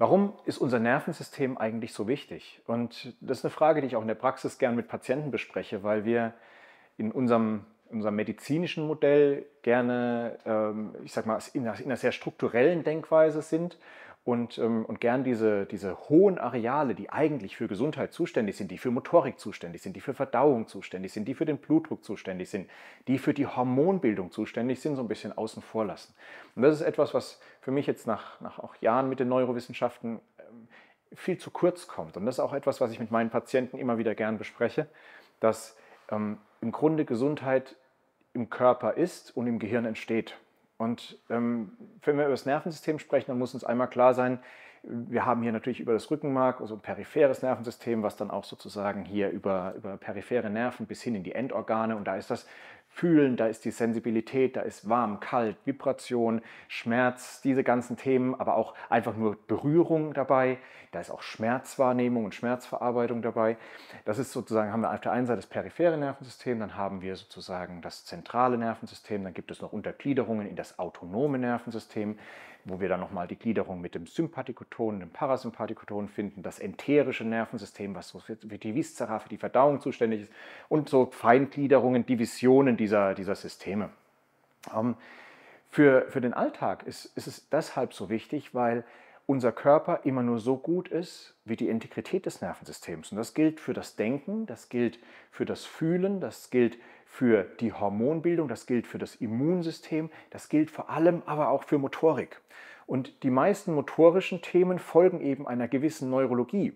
Warum ist unser Nervensystem eigentlich so wichtig? Und das ist eine Frage, die ich auch in der Praxis gern mit Patienten bespreche, weil wir in unserem, in unserem medizinischen Modell gerne, ähm, ich sag mal, in einer, in einer sehr strukturellen Denkweise sind und, ähm, und gern diese, diese hohen Areale, die eigentlich für Gesundheit zuständig sind, die für Motorik zuständig sind, die für Verdauung zuständig sind, die für den Blutdruck zuständig sind, die für die Hormonbildung zuständig sind, so ein bisschen außen vor lassen. Und das ist etwas, was für mich jetzt nach, nach auch Jahren mit den Neurowissenschaften ähm, viel zu kurz kommt. Und das ist auch etwas, was ich mit meinen Patienten immer wieder gern bespreche, dass ähm, im Grunde Gesundheit im Körper ist und im Gehirn entsteht. Und ähm, wenn wir über das Nervensystem sprechen, dann muss uns einmal klar sein, wir haben hier natürlich über das Rückenmark, also ein peripheres Nervensystem, was dann auch sozusagen hier über, über periphere Nerven bis hin in die Endorgane und da ist das Fühlen, da ist die Sensibilität, da ist warm, kalt, Vibration, Schmerz, diese ganzen Themen, aber auch einfach nur Berührung dabei. Da ist auch Schmerzwahrnehmung und Schmerzverarbeitung dabei. Das ist sozusagen, haben wir auf der einen Seite das periphere Nervensystem, dann haben wir sozusagen das zentrale Nervensystem, dann gibt es noch Untergliederungen in das autonome Nervensystem, wo wir dann nochmal die Gliederung mit dem Sympathikoton, dem Parasympathikoton finden, das enterische Nervensystem, was so für die Viszera, für die Verdauung zuständig ist und so Feingliederungen, Divisionen dieser, dieser Systeme. Ähm, für, für den Alltag ist, ist es deshalb so wichtig, weil unser Körper immer nur so gut ist wie die Integrität des Nervensystems. Und das gilt für das Denken, das gilt für das Fühlen, das gilt für die Hormonbildung, das gilt für das Immunsystem, das gilt vor allem aber auch für Motorik. Und die meisten motorischen Themen folgen eben einer gewissen Neurologie.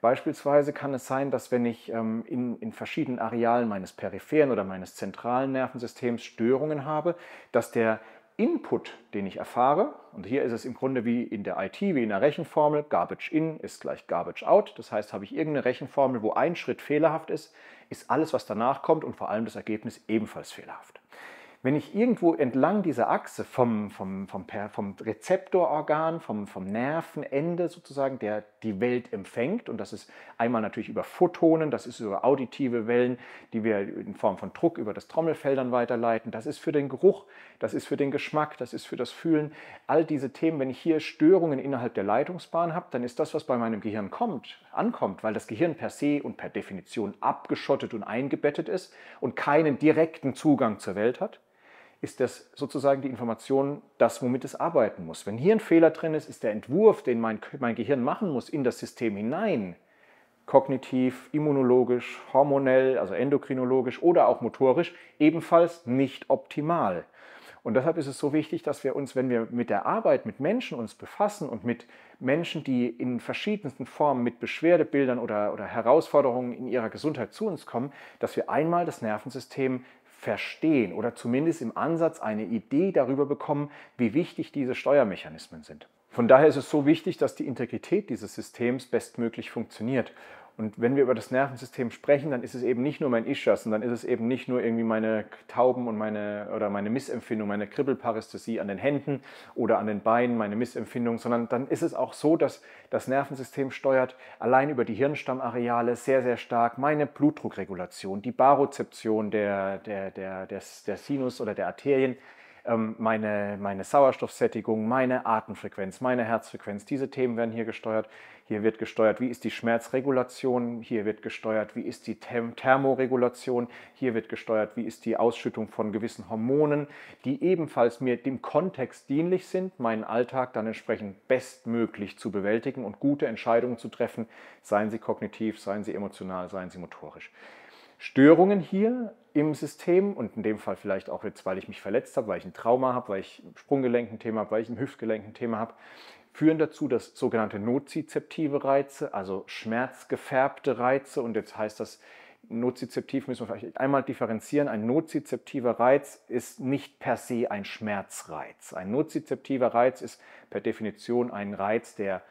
Beispielsweise kann es sein, dass wenn ich ähm, in, in, verschiedenen Arealen meines peripheren oder meines zentralen Nervensystems Störungen habe, dass der Input, den ich erfahre, und hier ist es im Grunde wie in der IT, wie in der Rechenformel, Garbage in ist gleich Garbage out. Das heißt, habe ich irgendeine Rechenformel, wo ein Schritt fehlerhaft ist, ist alles, was danach kommt und vor allem das Ergebnis ebenfalls fehlerhaft. Wenn ich irgendwo entlang dieser Achse vom, vom, vom, vom Rezeptororgan, vom, vom Nervenende sozusagen, der die Welt empfängt, und das ist einmal natürlich über Photonen, das ist über auditive Wellen, die wir in Form von Druck über das Trommelfell dann weiterleiten, das ist für den Geruch, das ist für den Geschmack, das ist für das Fühlen, all diese Themen, wenn ich hier Störungen innerhalb der Leitungsbahn habe, dann ist das, was bei meinem Gehirn kommt, ankommt, weil das Gehirn per se und per Definition abgeschottet und eingebettet ist und keinen direkten Zugang zur Welt hat ist das sozusagen die Information, das, womit es arbeiten muss. Wenn hier ein Fehler drin ist, ist der Entwurf, den mein, mein Gehirn machen muss, in das System hinein, kognitiv, immunologisch, hormonell, also endokrinologisch oder auch motorisch, ebenfalls nicht optimal. Und deshalb ist es so wichtig, dass wir uns, wenn wir mit der Arbeit mit Menschen uns befassen und mit Menschen, die in verschiedensten Formen mit Beschwerdebildern oder, oder Herausforderungen in ihrer Gesundheit zu uns kommen, dass wir einmal das Nervensystem verstehen oder zumindest im Ansatz eine Idee darüber bekommen, wie wichtig diese Steuermechanismen sind. Von daher ist es so wichtig, dass die Integrität dieses Systems bestmöglich funktioniert. Und wenn wir über das Nervensystem sprechen, dann ist es eben nicht nur mein Ischias und dann ist es eben nicht nur irgendwie meine Tauben und meine oder meine Missempfindung, meine Kribbelparästhesie an den Händen oder an den Beinen, meine Missempfindung, sondern dann ist es auch so, dass das Nervensystem steuert allein über die Hirnstammareale sehr, sehr stark meine Blutdruckregulation, die Barozeption der, der, der, des, der Sinus oder der Arterien, ähm, meine, meine Sauerstoffsättigung, meine Atemfrequenz, meine Herzfrequenz. Diese Themen werden hier gesteuert. Hier wird gesteuert, wie ist die Schmerzregulation, hier wird gesteuert, wie ist die Thermoregulation, hier wird gesteuert, wie ist die Ausschüttung von gewissen Hormonen, die ebenfalls mir dem Kontext dienlich sind, meinen Alltag dann entsprechend bestmöglich zu bewältigen und gute Entscheidungen zu treffen, seien sie kognitiv, seien sie emotional, seien sie motorisch. Störungen hier im System und in dem Fall vielleicht auch jetzt, weil ich mich verletzt habe, weil ich ein Trauma habe, weil ich ein Sprunggelenk ein Thema habe, weil ich ein Hüftgelenk ein Thema habe, führen dazu, dass sogenannte nozizeptive Reize, also schmerzgefärbte Reize, und jetzt heißt das, nozizeptiv müssen wir vielleicht einmal differenzieren. Ein nozizeptiver Reiz ist nicht per se ein Schmerzreiz. Ein nozizeptiver Reiz ist per Definition ein Reiz, der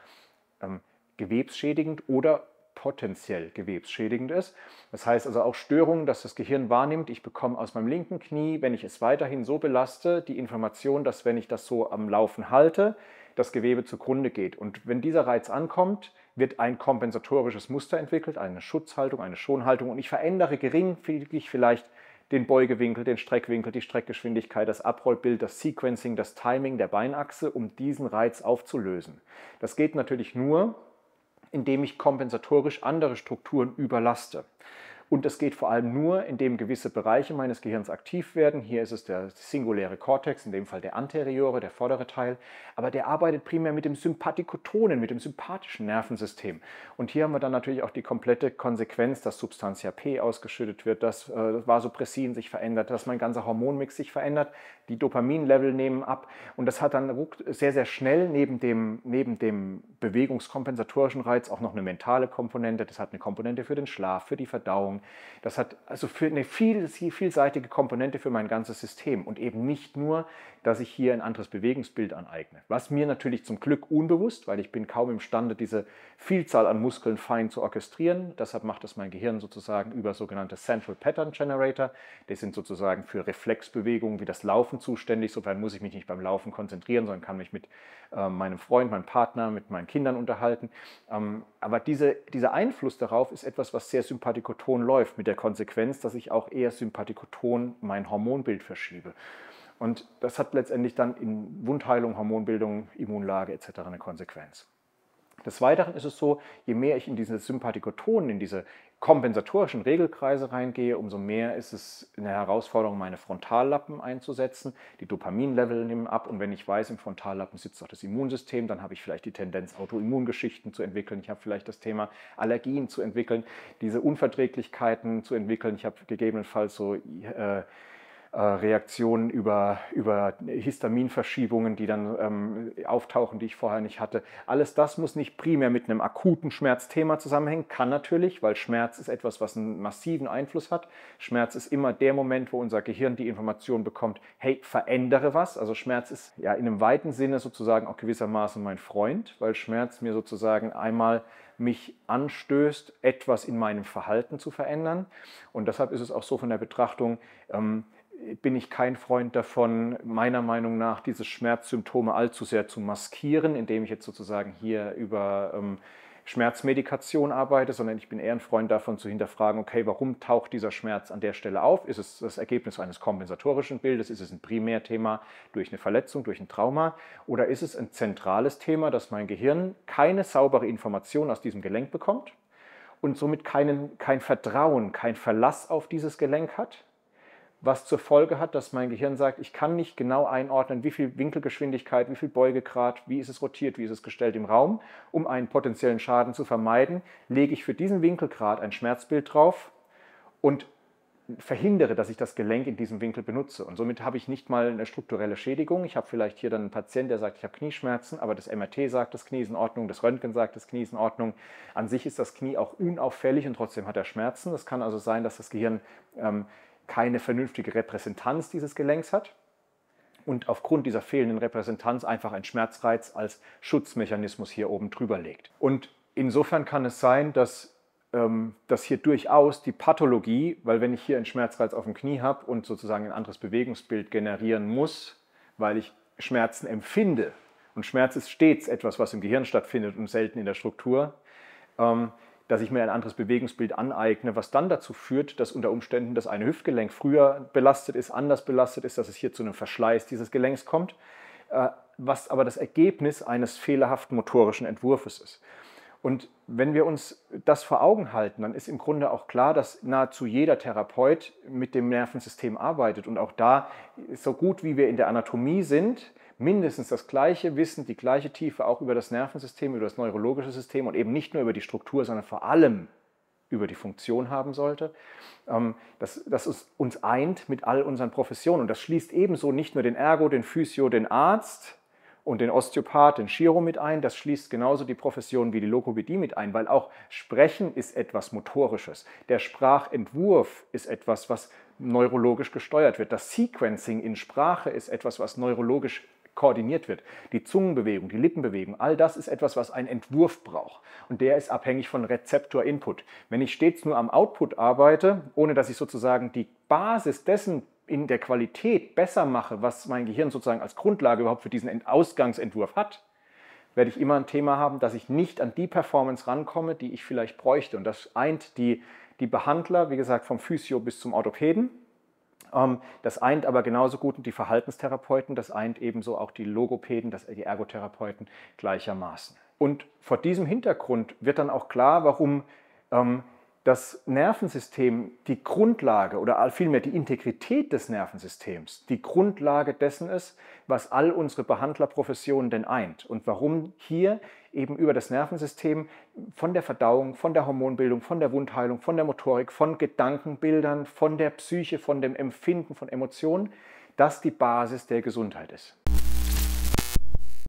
ähm, gewebsschädigend oder potenziell gewebsschädigend ist. Das heißt also auch Störungen, dass das Gehirn wahrnimmt, ich bekomme aus meinem linken Knie, wenn ich es weiterhin so belaste, die Information, dass wenn ich das so am Laufen halte, das Gewebe zugrunde geht. Und wenn dieser Reiz ankommt, wird ein kompensatorisches Muster entwickelt, eine Schutzhaltung, eine Schonhaltung und ich verändere geringfügig vielleicht den Beugewinkel, den Streckwinkel, die Streckgeschwindigkeit, das Abrollbild, das Sequencing, das Timing der Beinachse, um diesen Reiz aufzulösen. Das geht natürlich nur, indem ich kompensatorisch andere Strukturen überlaste. Und das geht vor allem nur, indem gewisse Bereiche meines Gehirns aktiv werden. Hier ist es der singuläre Kortex, in dem Fall der anteriore, der vordere Teil. Aber der arbeitet primär mit dem Sympathikotonen, mit dem sympathischen Nervensystem. Und hier haben wir dann natürlich auch die komplette Konsequenz, dass Substantia P ausgeschüttet wird, dass äh, Vasopressin sich verändert, dass mein ganzer Hormonmix sich verändert, die Dopaminlevel nehmen ab. Und das hat dann sehr, sehr schnell neben dem, neben dem bewegungskompensatorischen Reiz auch noch eine mentale Komponente. Das hat eine Komponente für den Schlaf, für die Verdauung das hat also für eine viel, vielseitige Komponente für mein ganzes System und eben nicht nur, dass ich hier ein anderes Bewegungsbild aneigne. Was mir natürlich zum Glück unbewusst, weil ich bin kaum imstande, diese Vielzahl an Muskeln fein zu orchestrieren. Deshalb macht das mein Gehirn sozusagen über sogenannte Central Pattern Generator. Die sind sozusagen für Reflexbewegungen wie das Laufen zuständig. Sofern muss ich mich nicht beim Laufen konzentrieren, sondern kann mich mit äh, meinem Freund, meinem Partner, mit meinen Kindern unterhalten. Ähm, aber diese, dieser Einfluss darauf ist etwas, was sehr sympathikoton verläuft, mit der Konsequenz, dass ich auch eher sympathikoton mein Hormonbild verschiebe. Und das hat letztendlich dann in Wundheilung, Hormonbildung, Immunlage etc. eine Konsequenz. Des Weiteren ist es so, je mehr ich in diese Sympathikotonen, in diese kompensatorischen Regelkreise reingehe, umso mehr ist es eine Herausforderung, meine Frontallappen einzusetzen. Die Dopaminlevel nehmen ab und wenn ich weiß, im Frontallappen sitzt auch das Immunsystem, dann habe ich vielleicht die Tendenz, Autoimmungeschichten zu entwickeln. Ich habe vielleicht das Thema Allergien zu entwickeln, diese Unverträglichkeiten zu entwickeln. Ich habe gegebenenfalls so äh, äh, Reaktionen über, über Histaminverschiebungen, die dann ähm, auftauchen, die ich vorher nicht hatte. Alles das muss nicht primär mit einem akuten Schmerzthema zusammenhängen, kann natürlich, weil Schmerz ist etwas, was einen massiven Einfluss hat. Schmerz ist immer der Moment, wo unser Gehirn die Information bekommt, hey, verändere was. Also Schmerz ist ja in einem weiten Sinne sozusagen auch gewissermaßen mein Freund, weil Schmerz mir sozusagen einmal mich anstößt, etwas in meinem Verhalten zu verändern. Und deshalb ist es auch so von der Betrachtung, ähm, bin ich kein Freund davon, meiner Meinung nach diese Schmerzsymptome allzu sehr zu maskieren, indem ich jetzt sozusagen hier über ähm, Schmerzmedikation arbeite, sondern ich bin eher ein Freund davon zu hinterfragen, okay, warum taucht dieser Schmerz an der Stelle auf? Ist es das Ergebnis eines kompensatorischen Bildes? Ist es ein Primärthema durch eine Verletzung, durch ein Trauma? Oder ist es ein zentrales Thema, dass mein Gehirn keine saubere Information aus diesem Gelenk bekommt? Und somit keinen, kein Vertrauen, kein Verlass auf dieses Gelenk hat, was zur Folge hat, dass mein Gehirn sagt, ich kann nicht genau einordnen, wie viel Winkelgeschwindigkeit, wie viel Beugegrad, wie ist es rotiert, wie ist es gestellt im Raum. Um einen potenziellen Schaden zu vermeiden, lege ich für diesen Winkelgrad ein Schmerzbild drauf und verhindere, dass ich das Gelenk in diesem Winkel benutze. Und somit habe ich nicht mal eine strukturelle Schädigung. Ich habe vielleicht hier dann einen Patienten, der sagt, ich habe Knieschmerzen, aber das MRT sagt, das Knie ist in Ordnung, das Röntgen sagt, das Knie ist in Ordnung. An sich ist das Knie auch unauffällig und trotzdem hat er Schmerzen. Es kann also sein, dass das Gehirn ähm, keine vernünftige Repräsentanz dieses Gelenks hat und aufgrund dieser fehlenden Repräsentanz einfach ein Schmerzreiz als Schutzmechanismus hier oben drüber legt. Und insofern kann es sein, dass, ähm, dass hier durchaus die Pathologie, weil wenn ich hier einen Schmerzreiz auf dem Knie habe und sozusagen ein anderes Bewegungsbild generieren muss, weil ich Schmerzen empfinde, und Schmerz ist stets etwas, was im Gehirn stattfindet und selten in der Struktur, ähm, dass ich mir ein anderes Bewegungsbild aneigne, was dann dazu führt, dass unter Umständen das eine Hüftgelenk früher belastet ist, anders belastet ist, dass es hier zu einem Verschleiß dieses Gelenks kommt, äh, was aber das Ergebnis eines fehlerhaften motorischen Entwurfes ist. Und wenn wir uns das vor Augen halten, dann ist im Grunde auch klar, dass nahezu jeder Therapeut mit dem Nervensystem arbeitet und auch da, so gut wie wir in der Anatomie sind, mindestens das gleiche Wissen, die gleiche Tiefe auch über das Nervensystem, über das neurologische System und eben nicht nur über die Struktur, sondern vor allem über die Funktion haben sollte, ähm, das, das uns eint mit all unseren Professionen. Und das schließt ebenso nicht nur den Ergo, den Physio, den Arzt und den Osteopath, den Chiro mit ein, das schließt genauso die Profession wie die Lokopädie mit ein, weil auch Sprechen ist etwas Motorisches. Der Sprachentwurf ist etwas, was neurologisch gesteuert wird. Das Sequencing in Sprache ist etwas, was neurologisch koordiniert wird. Die Zungenbewegung, die Lippenbewegung, all das ist etwas, was ein Entwurf braucht. Und der ist abhängig von Rezeptor-Input. Wenn ich stets nur am Output arbeite, ohne dass ich sozusagen die Basis dessen in der Qualität besser mache, was mein Gehirn sozusagen als Grundlage überhaupt für diesen Ausgangsentwurf hat, werde ich immer ein Thema haben, dass ich nicht an die Performance rankomme, die ich vielleicht bräuchte. Und das eint die, die Behandler, wie gesagt, vom Physio bis zum Orthopäden, ähm, das eint aber genauso gut die Verhaltenstherapeuten, das eint ebenso auch die Logopäden, die Ergotherapeuten gleichermaßen. Und vor diesem Hintergrund wird dann auch klar, warum ähm, das Nervensystem die Grundlage oder vielmehr die Integrität des Nervensystems die Grundlage dessen ist, was all unsere Behandlerprofessionen denn eint und warum hier eben über das Nervensystem von der Verdauung, von der Hormonbildung, von der Wundheilung, von der Motorik, von Gedankenbildern, von der Psyche, von dem Empfinden von Emotionen, das die Basis der Gesundheit ist.